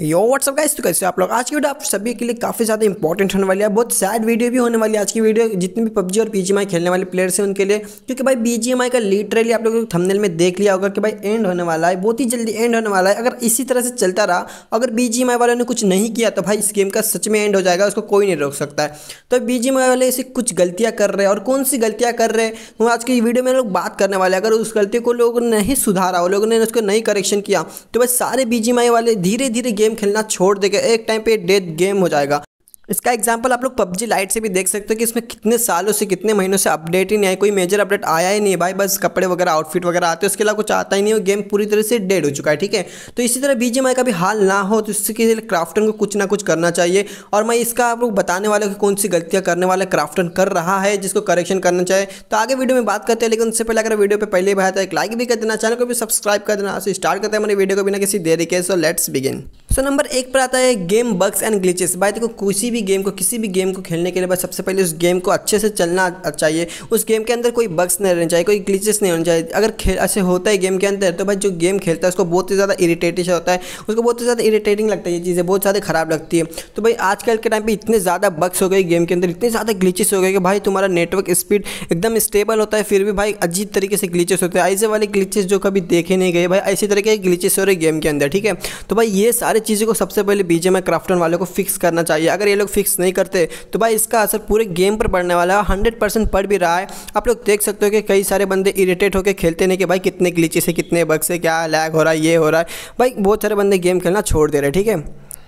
यो WhatsApp guys तो कैसे आप लोग आज की वीडियो आप सभी के लिए काफ़ी ज़्यादा इंपॉर्टेंट होने वाली है बहुत सैड वीडियो भी होने वाली है आज की वीडियो जितने भी पबजी और पीजीएमआई खेलने वाले प्लेयर्स हैं उनके लिए क्योंकि भाई बीजीएमआई का लिटरली आप लोगों को थंबनेल में देख लिया होगा कि भाई एंड होने वाला है बहुत ही जल्दी एंड होने वाला है अगर इसी तरह से चलता रहा अगर बीजीएमआई वालों ने कुछ नहीं किया तो भाई इस गेम का सच में एंड हो जाएगा उसको कोई नहीं रोक सकता है तो बीजीएमआई वाले ऐसी कुछ गलतियाँ कर रहे हैं और कौन सी गलतियाँ कर रहे हैं आज की वीडियो में लोग बात करने वाले अगर उस गलती को लोगों ने नहीं सुधारा वो लोगों ने उसको नहीं करेक्शन किया तो भाई सारे बीजीएमआई वाले धीरे धीरे गेम खेलना छोड़ देगा एक टाइम पे डेड गेम हो जाएगा इसका एग्जाम्पल आप लोग पबजी लाइट से भी देख सकते हो कि इसमें कितने सालों से कितने महीनों से अपडेट ही नहीं आया कोई मेजर अपडेट आया ही नहीं है भाई बस कपड़े वगैरह आउटफिट वगैरह आते हैं उसके अलावा कुछ आता ही नहीं हो गेम पूरी तरह से डेड हो चुका है ठीक है तो इसी तरह माई का भी हाल ना हो तो इसके लिए क्राफ्टन को कुछ ना कुछ करना चाहिए और मैं इसका आप लोग बताने वाला कि कौन सी गलतियाँ करने वाला क्राफ्टन कर रहा है जिसको करेक्शन करना चाहिए तो आगे वीडियो में बात करते हैं लेकिन उससे पहले अगर वीडियो पर पहले भाई था एक लाइक भी कर देना चैनल को भी सब्सक्राइब कर देना स्टार्ट करते हैं मेरे वीडियो को बिना किसी देरी के so let's begin so number एक पर आता है गेम बग्स एंड ग्लिचेस भाई देखो किसी भी गेम को किसी भी गेम को खेलने के लिए बस सबसे पहले उस गेम को अच्छे से चलना चाहिए उस गेम के अंदर कोई बग्स नहीं रहना चाहिए कोई ग्लिचेस नहीं होना चाहिए अगर खेल ऐसे होता है गेम के अंदर तो भाई जो गेम खेलता है उसको बहुत ही ज़्यादा इरीटेटिश होता है उसको बहुत ही ज़्यादा इरीटेटिंग लगता है ये चीज़ें बहुत ज़्यादा ख़राब लगती है तो भाई आजकल के टाइम पर इतने ज़्यादा बग्स हो गए गेम के अंदर इतने ज़्यादा ग्लिचेस हो गए कि भाई तुम्हारा नेटवर्क स्पीड एकदम स्टेबल होता है फिर भी भाई अजीब तरीके से ग्लीचेस होते हैं ऐसे वाले ग्लीचेस जो कभी देखे नहीं गए भाई ऐसी तरीके के ग्लीचेस हो रहे गेम के अंदर ठीक है तो भाई ये सारी चीज़ों को सबसे पहले बीजे में क्राफ्टन वाले को फिक्स करना चाहिए अगर ये लोग लोग फिक्स नहीं करते तो भाई इसका असर पूरे गेम पर पड़ने वाला है हंड्रेड परसेंट पड़ भी रहा है आप लोग देख सकते हो कि कई सारे बंदे इरीटेट होकर खेलते नहीं कि भाई कितने ग्लीचेस है कितने बग्स है क्या लैग हो रहा है ये हो रहा है भाई बहुत सारे बंदे गेम खेलना छोड़ दे रहे ठीक है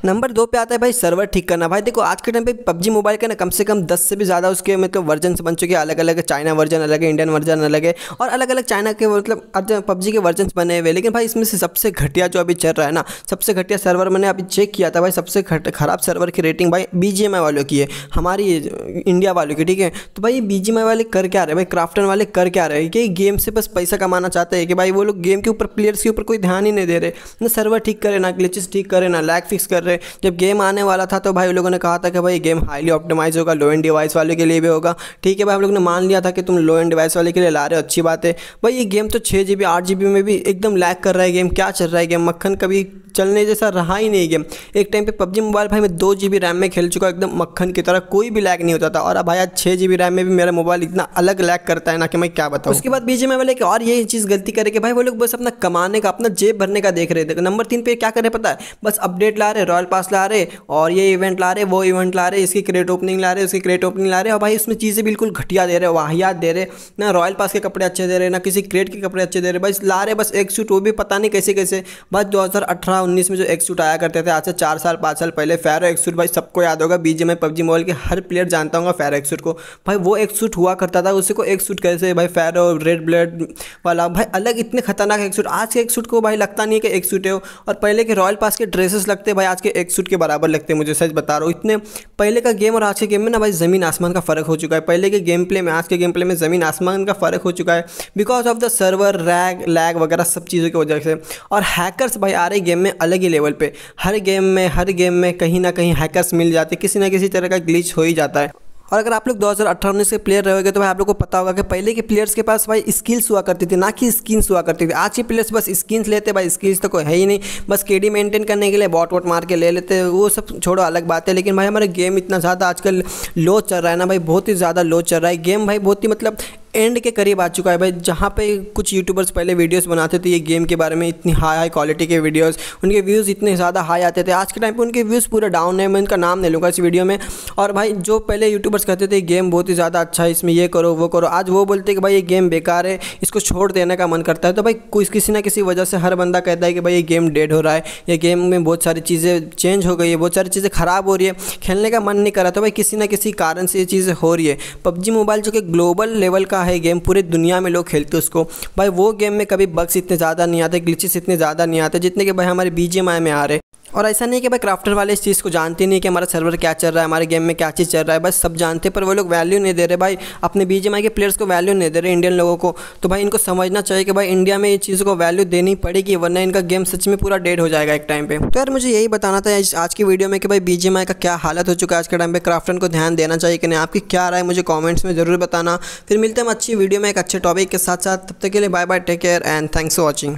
नंबर दो पे आता है भाई सर्वर ठीक करना भाई देखो आज के टाइम पे पबजी मोबाइल का ना कम से कम दस से भी ज़्यादा उसके मतलब वर्जन बन चुके हैं अलग अलग चाइना वर्जन अलग है इंडियन वर्जन अलग है और अलग अलग चाइना के मतलब पबजी के वर्जन बने हुए लेकिन भाई इसमें से सबसे घटिया जो अभी चल रहा है ना सबसे घटिया सर्वर मैंने अभी चेक किया था भाई सबसे खराब सर्वर की रेटिंग भाई बी वालों की है हमारी इंडिया वालों की ठीक है तो भाई बी वाले कर क्या रहे भाई क्राफ्टन वाले कर क्या रहे कि गेम से बस पैसा कमाना चाहते हैं कि भाई वो लोग गेम के ऊपर प्लेयर्स के ऊपर कोई ध्यान ही नहीं दे रहे ना सर्वर ठीक करे ना ग्लिचेस ठीक करे ना लैग फिक्स कर रहे जब गेम आने वाला था तो भाई लोगों ने कहा था कि भाई गेम हाईली ऑप्टिमाइज होगा लो एंड डिवाइस वाले के लिए भी होगा ठीक है भाई हम लोग ने मान लिया था कि तुम लो एंड डिवाइस वाले के लिए ला रहे हो अच्छी बात है भाई ये गेम तो छः जी बी में भी एकदम लैक कर रहा है गेम क्या चल रहा है गेम मक्खन कभी चलने जैसा रहा ही नहीं गेम एक टाइम पे पबजी मोबाइल भाई मैं दो जी बी रैम में खेल चुका एकदम मक्खन की तरह कोई भी लैग नहीं होता था और अब भाई आज छः जी बी रैम में भी मेरा मोबाइल इतना अलग लैग करता है ना कि मैं क्या बताऊँ उसके बाद बीजे में वाले कि और यही चीज़ गलती करे कि भाई वो लोग बस अपना कमाने का अपना जेब भरने का देख रहे थे तो नंबर तीन पे क्या कर रहे पता है बस अपडेट ला रहे रॉयल पास ला रहे और ये इवेंट ला रहे वो इवेंट ला रहे इसकी क्रेट ओपनिंग ला रहे उसकी क्रेट ओपनिंग ला रहे और भाई इसमें चीज़ें बिल्कुल घटिया दे रहे वाहियात दे रहे ना रॉयल पास के कपड़े अच्छे दे रहे ना किसी क्रेट के कपड़े अच्छे दे रहे बस ला रहे बस एक सूट वो भी पता नहीं कैसे कैसे बस दो हज़ार में जो एक सूट आया करते थे आज से चार साल पाँच साल पहले फेरो एक सूट भाई सबको याद होगा बीजे में पबजी मोबाइल के हर प्लेयर जानता हूँ फैर एक सूट को भाई वो एक सूट हुआ करता था उसी को एक सूट कैसे भाई और रेड ब्लड वाला भाई अलग इतने खतरनाक एक सूट आज के एक सूट को भाई लगता नहीं है कि एक सूट है और पहले के रॉयल पास के ड्रेसेस लगते भाई आज के एक सूट के बराबर लगते हैं मुझे सच बता रहा हूँ इतने पहले का गेम और आज के गेम में ना भाई ज़मीन आसमान का फ़र्क हो चुका है पहले के गेम प्ले में आज के गेम प्ले में ज़मीन आसमान का फ़र्क हो चुका है because of the server rag lag वगैरह सब चीज़ों की वजह से और हैकर्स भाई आ रहे गेम में अलग ही लेवल पर हर गेम में हर गेम में कहीं ना कहीं हैकर्स मिल जाते किसी ना किसी तरह का ग्लिच हो ही जाता है और अगर आप लोग दो हज़ार अठारह उन्नीस के प्लेयर रहोगे तो भाई आप लोग को पता होगा कि पहले के प्लेयर्स के पास भाई स्किल्स हुआ करती थी ना कि स्किन्स हुआ करती थी आज के प्लेयर्स बस स्किन्स लेते भाई स्किल्स तो कोई है ही नहीं बस केडी मेंटेन करने के लिए बॉट वॉट मार के ले लेते वो सब छोड़ो अलग बात है लेकिन भाई हमारा गेम इतना ज़्यादा आजकल लो चल रहा है ना भाई बहुत ही ज़्यादा लो चल रहा है गेम भाई बहुत ही मतलब एंड के करीब आ चुका है भाई जहाँ पे कुछ यूट्यूबर्स पहले वीडियोस बनाते थे ये गेम के बारे में इतनी हाई हाई क्वालिटी के वीडियोस उनके व्यूज़ इतने ज़्यादा हाई आते थे आज के टाइम पे उनके व्यूज़ पूरा डाउन है मैं उनका नाम नहीं लूँगा इस वीडियो में और भाई जो पहले यूट्यूबर्स कहते थे गेम बहुत ही ज़्यादा अच्छा है इसमें ये करो वो करो आज वो बोलते कि भाई ये गेम बेकार है इसको छोड़ देने का मन करता है तो भाई कुछ किसी ना किसी वजह से हर बंदा कहता है कि भाई ये गेम डेड हो रहा है ये गेम में बहुत सारी चीज़ें चेंज हो गई है बहुत सारी चीज़ें ख़राब हो रही है खेलने का मन नहीं कर रहा तो भाई किसी ना किसी कारण से ये चीज़ें हो रही है पबजी मोबाइल जो कि ग्लोबल लेवल का है गेम पूरी दुनिया में लोग खेलते उसको भाई वो गेम में कभी बग्स इतने ज़्यादा नहीं आते ग्लिचेस इतने ज़्यादा नहीं आते जितने कि भाई हमारे बी में आ रहे और ऐसा नहीं कि भाई क्राफ्टर वाले इस चीज़ को जानते नहीं कि हमारा सर्वर क्या चल रहा है हमारे गेम में क्या चीज़ चल रहा है बस सब जानते पर वो लोग वैल्यू नहीं दे रहे भाई अपने बी के प्लेयर्स को वैल्यू नहीं दे रहे इंडियन लोगों को तो भाई इनको समझना चाहिए कि भाई इंडिया में ये चीज़ को वैल्यू देनी पड़ेगी वरना इनका गेम सच में पूरा डेड हो जाएगा एक टाइम पर तो यार मुझे यही बताना था आज की वीडियो में कि भाई बी का क्या हालत हो चुका है आज के टाइम पर क्राफ्टन को ध्यान देना चाहिए कि नहीं आपकी क्या राय मुझे कॉमेंट्स में ज़रूर बताना फिर मिलते हैं अच्छी वीडियो में एक अच्छे टॉपिक के साथ साथ तब तक के लिए bye bye take care and thanks for watching